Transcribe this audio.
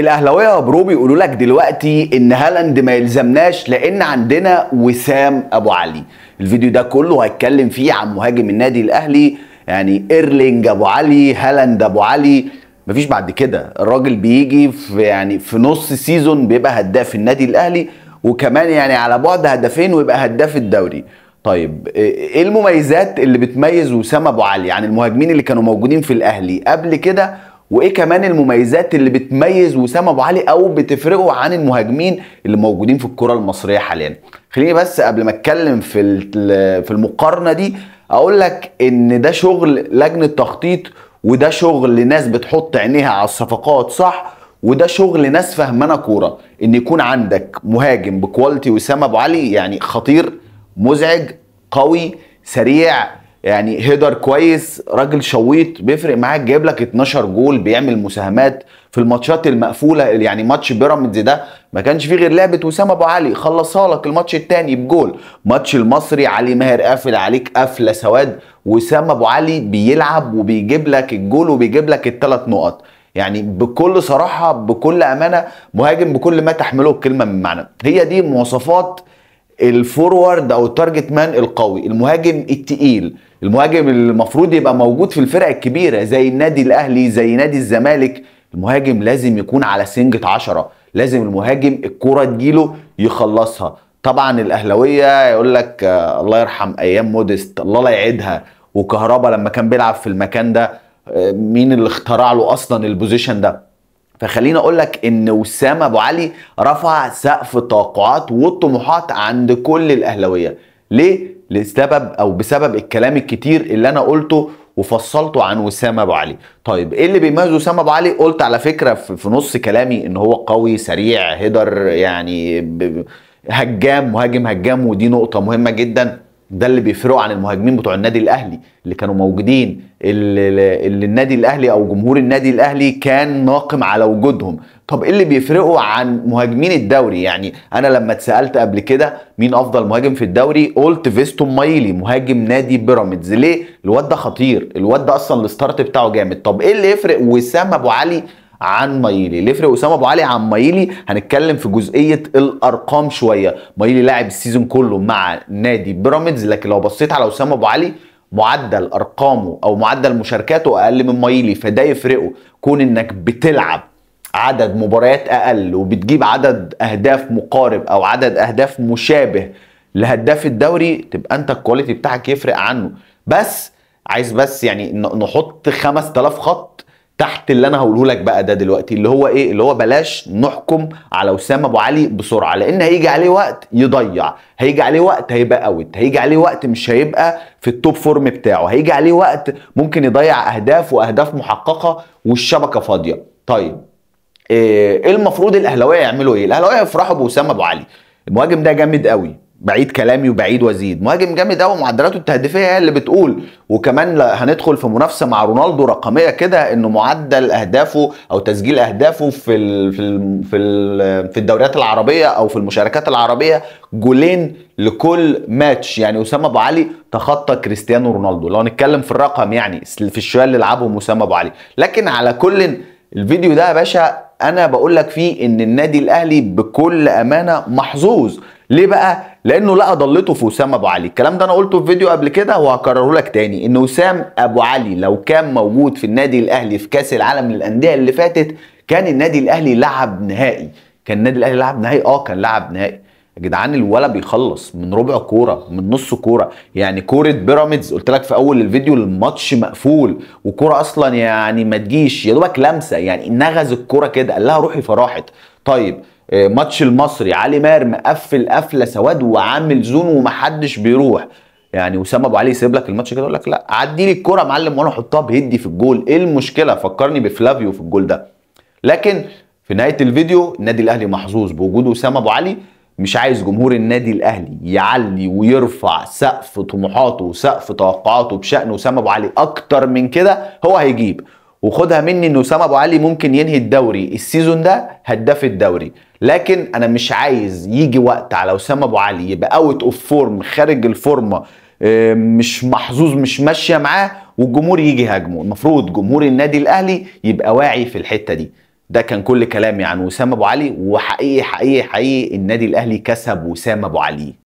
الاهلاويه برو بيقولوا لك دلوقتي ان هالاند ما يلزمناش لان عندنا وسام ابو علي الفيديو ده كله هيتكلم فيه عن مهاجم النادي الاهلي يعني ايرلينج ابو علي هالاند ابو علي مفيش بعد كده الراجل بيجي في يعني في نص سيزون بيبقى هداف النادي الاهلي وكمان يعني على بعد هدفين ويبقى هداف الدوري طيب ايه المميزات اللي بتميز وسام ابو علي عن يعني المهاجمين اللي كانوا موجودين في الاهلي قبل كده وايه كمان المميزات اللي بتميز وسام ابو علي او بتفرقه عن المهاجمين اللي موجودين في الكره المصريه حاليا خليني بس قبل ما اتكلم في في المقارنه دي اقول لك ان ده شغل لجنه تخطيط وده شغل ناس بتحط عينيها على الصفقات صح وده شغل ناس فهمانه كوره ان يكون عندك مهاجم بكواليتي وسام ابو علي يعني خطير مزعج قوي سريع يعني هيدر كويس راجل شويط بيفرق معاك جايب لك 12 جول بيعمل مساهمات في الماتشات المقفوله يعني ماتش بيراميدز ده ما كانش فيه غير لعبه وسام ابو علي خلصها لك الماتش الثاني بجول ماتش المصري علي ماهر قافل عليك قفله سواد وسام ابو علي بيلعب وبيجيب لك الجول وبيجيب لك الثلاث نقط يعني بكل صراحه بكل امانه مهاجم بكل ما تحمله الكلمه من معنى هي دي مواصفات الفورورد او التارجت مان القوي المهاجم التقيل المهاجم المفروض يبقى موجود في الفرق الكبيره زي النادي الاهلي زي نادي الزمالك المهاجم لازم يكون على سنجة عشرة لازم المهاجم الكرة تجيله يخلصها طبعا الاهلاويه يقول لك آه، الله يرحم ايام موديست الله لا يعيدها وكهربا لما كان بيلعب في المكان ده آه، مين اللي اخترع له اصلا البوزيشن ده فخليني اقول لك ان وسام ابو علي رفع سقف التوقعات والطموحات عند كل الاهلاويه ليه لسبب او بسبب الكلام الكتير اللي انا قلته وفصلته عن وسام ابو علي طيب ايه اللي بيميز وسام ابو علي قلت على فكره في نص كلامي ان هو قوي سريع هدر يعني هجام مهاجم هجام ودي نقطه مهمه جدا ده اللي بيفرقوا عن المهاجمين بتوع النادي الاهلي اللي كانوا موجودين اللي, اللي النادي الاهلي او جمهور النادي الاهلي كان ناقم على وجودهم طب ايه اللي بيفرقوا عن مهاجمين الدوري يعني انا لما اتسالت قبل كده مين افضل مهاجم في الدوري قلت فيستون مايلي مهاجم نادي بيراميدز ليه الواد ده خطير الواد ده اصلا الستارت بتاعه جامد طب ايه اللي يفرق وسام ابو علي عن مايلي ليه فرق اسامه ابو علي عن مايلي هنتكلم في جزئيه الارقام شويه مايلي لاعب السيزون كله مع نادي بيراميدز لكن لو بصيت على اسامه ابو علي معدل ارقامه او معدل مشاركاته اقل من مايلي فده يفرقه كون انك بتلعب عدد مباريات اقل وبتجيب عدد اهداف مقارب او عدد اهداف مشابه لهداف الدوري تبقى انت الكواليتي بتاعك يفرق عنه بس عايز بس يعني نحط 5000 خط تحت اللي انا هقوله لك بقى ده دلوقتي اللي هو ايه اللي هو بلاش نحكم على اسامه ابو علي بسرعه لان هيجي عليه وقت يضيع هيجي عليه وقت هيبقى اوت هيجي عليه وقت مش هيبقى في التوب فورم بتاعه هيجي عليه وقت ممكن يضيع اهداف واهداف محققه والشبكه فاضيه طيب آه، ايه المفروض الاهلاويه يعملوا ايه الاهلاويه يفرحوا باسامه ابو علي المهاجم ده جامد قوي بعيد كلامي وبعيد وزيد مهاجم جامد قوي معدلاته التهديفيه هي اللي بتقول وكمان هندخل في منافسه مع رونالدو رقميه كده انه معدل اهدافه او تسجيل اهدافه في الـ في الـ في, الـ في الدوريات العربيه او في المشاركات العربيه جولين لكل ماتش يعني اسامه ابو علي تخطى كريستيانو رونالدو لو هنتكلم في الرقم يعني في الشويه اللي لعبهم اسامه ابو علي لكن على كل الفيديو ده يا باشا انا بقول لك فيه ان النادي الاهلي بكل امانه محظوظ ليه بقى لانه لقى ضلته في وسام ابو علي الكلام ده انا قلته في فيديو قبل كده وهكرره لك تاني ان وسام ابو علي لو كان موجود في النادي الاهلي في كاس العالم للانديه اللي فاتت كان النادي الاهلي لعب نهائي كان النادي الاهلي لعب نهائي اه كان لعب نهائي يا جدعان الولا بيخلص من ربع كوره من نص كوره يعني كوره بيراميدز قلت لك في اول الفيديو الماتش مقفول وكوره اصلا يعني ما تجيش يا دوبك لمسه يعني نغز الكوره كده قال لها روحي فراحت طيب آه، ماتش المصري علي ماهر مقفل قفله سواد وعامل زون ومحدش بيروح يعني وسام ابو علي يسيب لك الماتش كده يقول لك لا عدي لي الكوره يا معلم وانا احطها بهدي في الجول ايه المشكله فكرني بفلافيو في الجول ده لكن في نهايه الفيديو النادي الاهلي محظوظ بوجود وسام ابو علي مش عايز جمهور النادي الاهلي يعلي ويرفع سقف طموحاته وسقف توقعاته بشان وسام ابو علي اكتر من كده هو هيجيب وخدها مني ان اسامه ابو علي ممكن ينهي الدوري السيزون ده هداف الدوري لكن انا مش عايز يجي وقت على اسامه ابو علي يبقى اوت اوف فورم خارج الفورمه آه، مش محظوظ مش ماشيه معاه والجمهور يجي هاجمه المفروض جمهور النادي الاهلي يبقى واعي في الحته دي ده كان كل كلامي يعني عن وسام ابو علي وحقيقي حقيقي حقيقي النادي الاهلي كسب وسام ابو علي